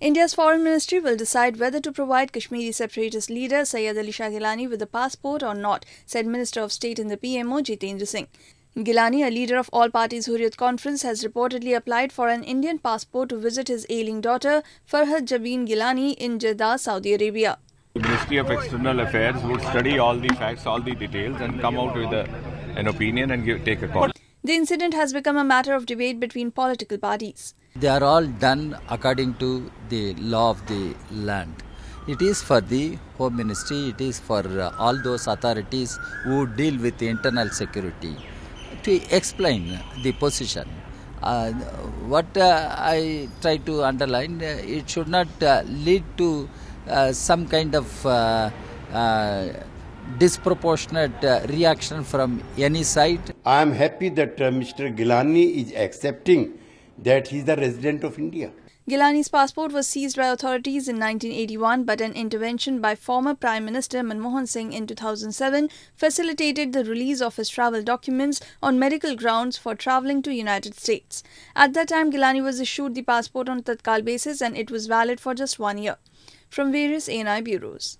India's foreign ministry will decide whether to provide Kashmiri separatist leader Syed Ali Shah Gilani with a passport or not, said Minister of State in the PMO Jitendra Singh. Gilani, a leader of All Parties Hurriyat Conference, has reportedly applied for an Indian passport to visit his ailing daughter Farhad Jabeen Gilani in Jeddah, Saudi Arabia. The Ministry of External Affairs would study all the facts, all the details, and come out with a, an opinion and give, take a call. The incident has become a matter of debate between political parties. They are all done according to the law of the land. It is for the Home Ministry, it is for uh, all those authorities who deal with internal security to explain the position. Uh, what uh, I try to underline, uh, it should not uh, lead to uh, some kind of disproportionate uh, reaction from any side. I am happy that uh, Mr. Gilani is accepting that he is the resident of India. Gilani's passport was seized by authorities in 1981, but an intervention by former Prime Minister Manmohan Singh in 2007 facilitated the release of his travel documents on medical grounds for traveling to United States. At that time, Gilani was issued the passport on tatkal basis and it was valid for just one year. From various ANI bureaus.